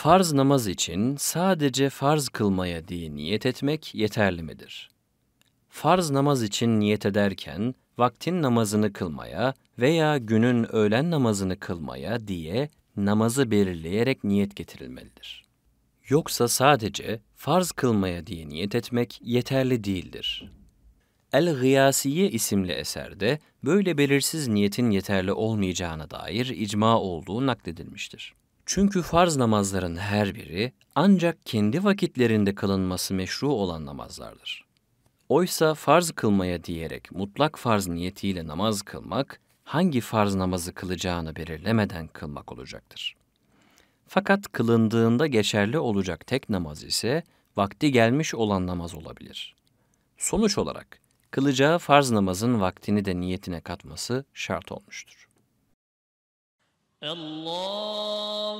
farz namaz için sadece farz kılmaya diye niyet etmek yeterli midir? Farz namaz için niyet ederken vaktin namazını kılmaya veya günün öğlen namazını kılmaya diye namazı belirleyerek niyet getirilmelidir. Yoksa sadece farz kılmaya diye niyet etmek yeterli değildir. El-Gıyasiye isimli eserde böyle belirsiz niyetin yeterli olmayacağına dair icma olduğu nakledilmiştir. Çünkü farz namazların her biri ancak kendi vakitlerinde kılınması meşru olan namazlardır. Oysa farz kılmaya diyerek mutlak farz niyetiyle namaz kılmak, hangi farz namazı kılacağını belirlemeden kılmak olacaktır. Fakat kılındığında geçerli olacak tek namaz ise vakti gelmiş olan namaz olabilir. Sonuç olarak kılacağı farz namazın vaktini de niyetine katması şart olmuştur. Allah